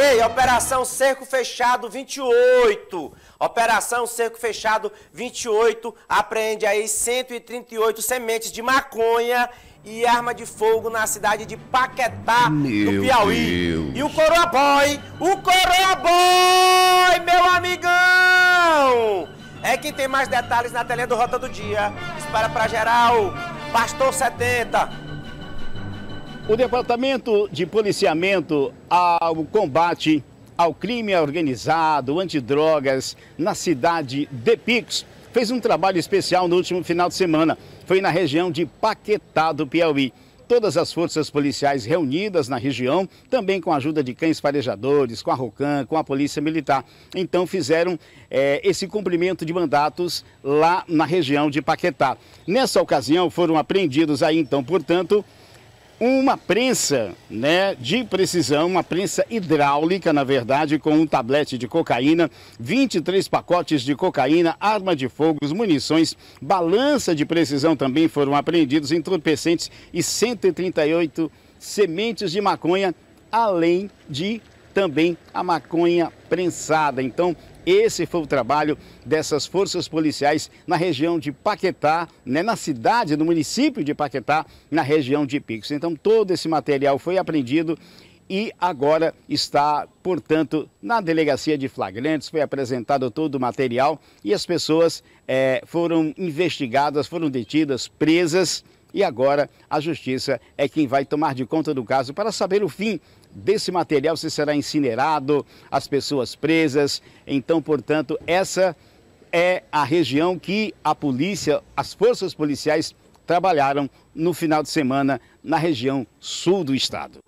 Ei, Operação Cerco Fechado 28. Operação Cerco Fechado 28 apreende aí 138 sementes de maconha e arma de fogo na cidade de Paquetá, meu do Piauí. Deus. E o Coroa Boy, o Coroa Boy, meu amigão! É quem tem mais detalhes na telinha do Rota do Dia. Espera pra geral, Pastor 70. O Departamento de Policiamento ao Combate ao Crime Organizado, Antidrogas, na cidade de Picos, fez um trabalho especial no último final de semana. Foi na região de Paquetá do Piauí todas as forças policiais reunidas na região, também com a ajuda de cães farejadores, com a ROCAN, com a Polícia Militar. Então fizeram é, esse cumprimento de mandatos lá na região de Paquetá. Nessa ocasião foram apreendidos aí então, portanto, uma prensa né, de precisão, uma prensa hidráulica, na verdade, com um tablete de cocaína, 23 pacotes de cocaína, arma de fogo, munições, balança de precisão também foram apreendidos, entorpecentes e 138 sementes de maconha, além de também a maconha prensada. Então, esse foi o trabalho dessas forças policiais na região de Paquetá, né, na cidade, no município de Paquetá, na região de Picos. Então, todo esse material foi apreendido e agora está, portanto, na delegacia de flagrantes. Foi apresentado todo o material e as pessoas é, foram investigadas, foram detidas, presas e agora a justiça é quem vai tomar de conta do caso para saber o fim desse material, se será incinerado, as pessoas presas. Então, portanto, essa é a região que a polícia, as forças policiais trabalharam no final de semana na região sul do estado.